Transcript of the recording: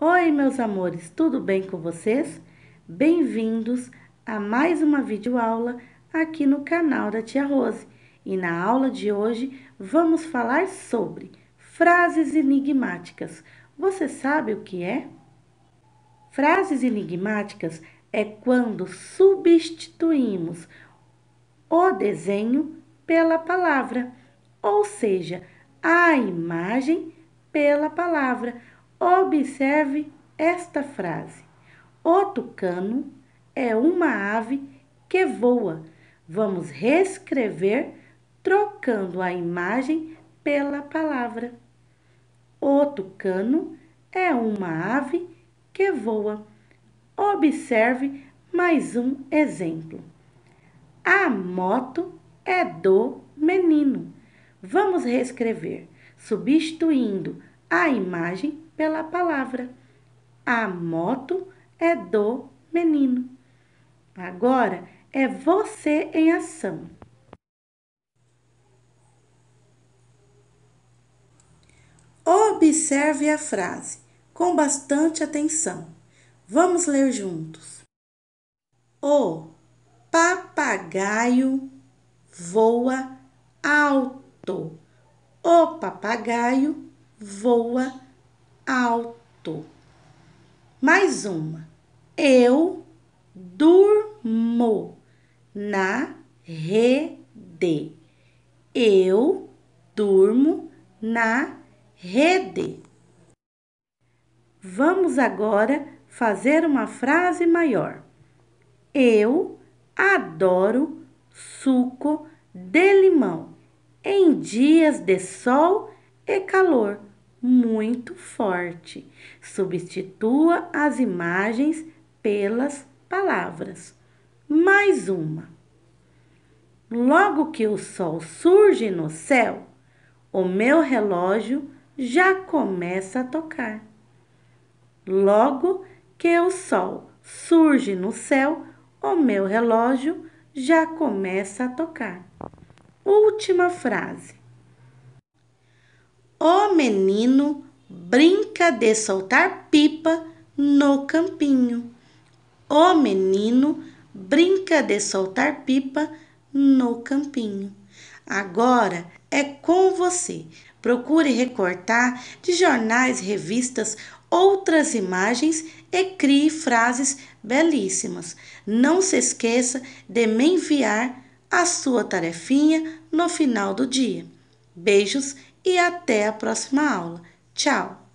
Oi, meus amores, tudo bem com vocês? Bem-vindos a mais uma videoaula aqui no canal da Tia Rose. E na aula de hoje vamos falar sobre frases enigmáticas. Você sabe o que é? Frases enigmáticas é quando substituímos o desenho pela palavra, ou seja, a imagem pela palavra Observe esta frase: O tucano é uma ave que voa. Vamos reescrever trocando a imagem pela palavra. O tucano é uma ave que voa. Observe mais um exemplo. A moto é do menino. Vamos reescrever, substituindo a imagem pela palavra. A moto é do menino. Agora é você em ação. Observe a frase com bastante atenção. Vamos ler juntos. O papagaio voa alto. O papagaio voa alto. Mais uma. Eu durmo na rede. Eu durmo na rede. Vamos agora fazer uma frase maior. Eu adoro suco de limão em dias de sol e calor muito forte. Substitua as imagens pelas palavras. Mais uma. Logo que o sol surge no céu, o meu relógio já começa a tocar. Logo que o sol surge no céu, o meu relógio já começa a tocar. Última frase. O menino brinca de soltar pipa no campinho. O menino brinca de soltar pipa no campinho. Agora é com você. Procure recortar de jornais, revistas, outras imagens e crie frases belíssimas. Não se esqueça de me enviar a sua tarefinha no final do dia. Beijos e até a próxima aula. Tchau!